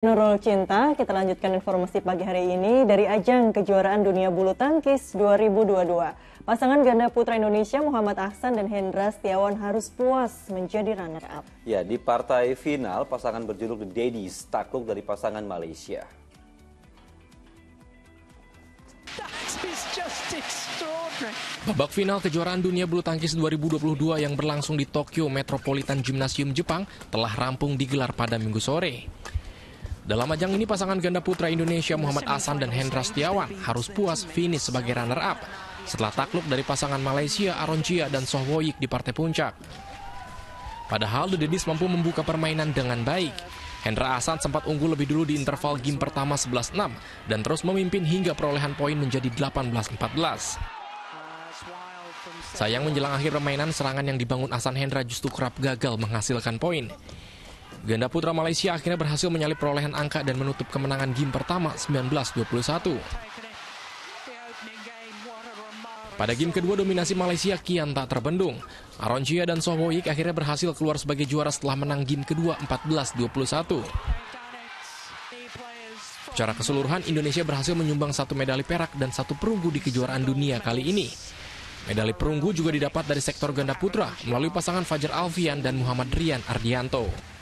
Nurul Cinta, kita lanjutkan informasi pagi hari ini dari ajang kejuaraan dunia bulu tangkis 2022. Pasangan ganda putra Indonesia Muhammad Ahsan dan Hendra Setiawan harus puas menjadi runner-up. Ya, di partai final pasangan berjuluk The Daddies takluk dari pasangan Malaysia. Babak final kejuaraan dunia bulu tangkis 2022 yang berlangsung di Tokyo Metropolitan Gymnasium Jepang telah rampung digelar pada minggu sore. Dalam ajang ini pasangan ganda putra Indonesia Muhammad Asan dan Hendra Setiawan harus puas finish sebagai runner-up setelah takluk dari pasangan Malaysia Aron Chia dan Soh Woyik di partai puncak. Padahal The Dedis mampu membuka permainan dengan baik. Hendra Asan sempat unggul lebih dulu di interval game pertama 11-6 dan terus memimpin hingga perolehan poin menjadi 18-14. Sayang menjelang akhir permainan serangan yang dibangun Asan Hendra justru kerap gagal menghasilkan poin. Ganda putra Malaysia akhirnya berhasil menyalip perolehan angka dan menutup kemenangan game pertama 19-21. Pada game kedua dominasi Malaysia kian tak terbendung. Aron Chia dan Soh Woyik akhirnya berhasil keluar sebagai juara setelah menang game kedua 14-21. Secara keseluruhan, Indonesia berhasil menyumbang satu medali perak dan satu perunggu di kejuaraan dunia kali ini. Medali perunggu juga didapat dari sektor ganda putra melalui pasangan Fajar Alfian dan Muhammad Rian Ardianto.